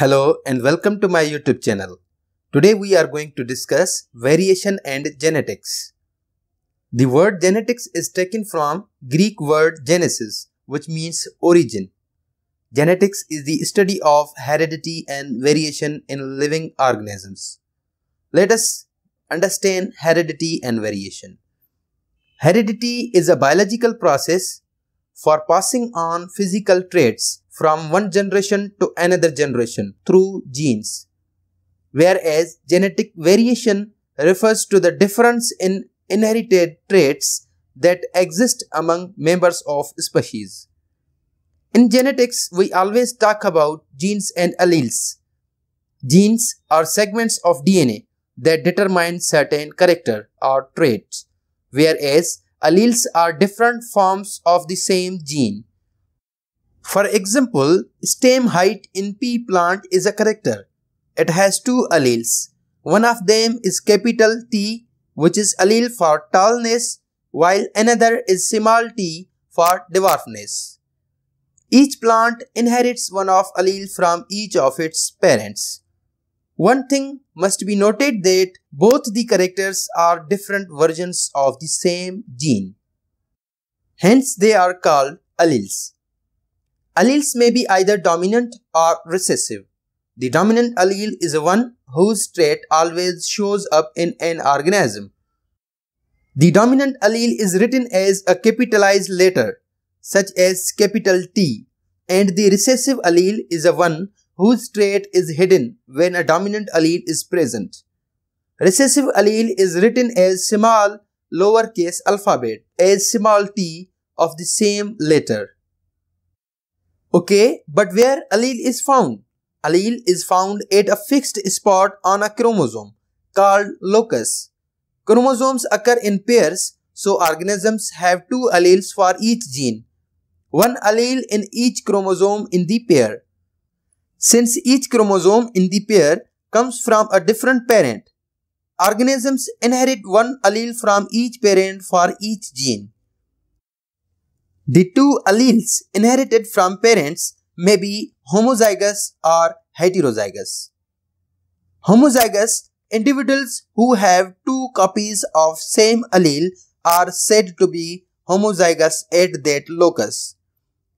Hello and welcome to my YouTube channel. Today we are going to discuss variation and genetics. The word genetics is taken from Greek word genesis which means origin. Genetics is the study of heredity and variation in living organisms. Let us understand heredity and variation. Heredity is a biological process for passing on physical traits from one generation to another generation through genes, whereas genetic variation refers to the difference in inherited traits that exist among members of species. In genetics, we always talk about genes and alleles. Genes are segments of DNA that determine certain character or traits, whereas alleles are different forms of the same gene. For example, stem height in pea plant is a character. It has two alleles. One of them is capital T which is allele for tallness while another is small t for dwarfness. Each plant inherits one of allele from each of its parents. One thing must be noted that both the characters are different versions of the same gene. Hence they are called alleles. Alleles may be either dominant or recessive. The dominant allele is the one whose trait always shows up in an organism. The dominant allele is written as a capitalized letter, such as capital T, and the recessive allele is the one whose trait is hidden when a dominant allele is present. Recessive allele is written as small lowercase alphabet as small t of the same letter. Okay, but where allele is found? Allele is found at a fixed spot on a chromosome called locus. Chromosomes occur in pairs, so organisms have two alleles for each gene. One allele in each chromosome in the pair. Since each chromosome in the pair comes from a different parent, organisms inherit one allele from each parent for each gene. The two alleles inherited from parents may be homozygous or heterozygous. Homozygous individuals who have two copies of same allele are said to be homozygous at that locus.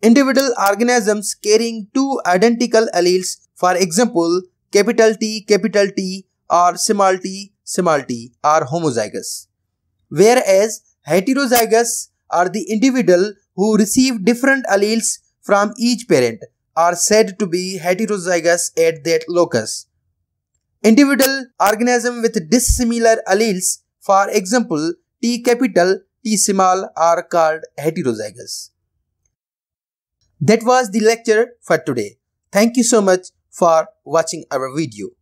Individual organisms carrying two identical alleles, for example, capital T, capital T or small t, small t are homozygous. Whereas heterozygous are the individual who receive different alleles from each parent are said to be heterozygous at that locus. Individual organism with dissimilar alleles, for example, T capital, T small are called heterozygous. That was the lecture for today. Thank you so much for watching our video.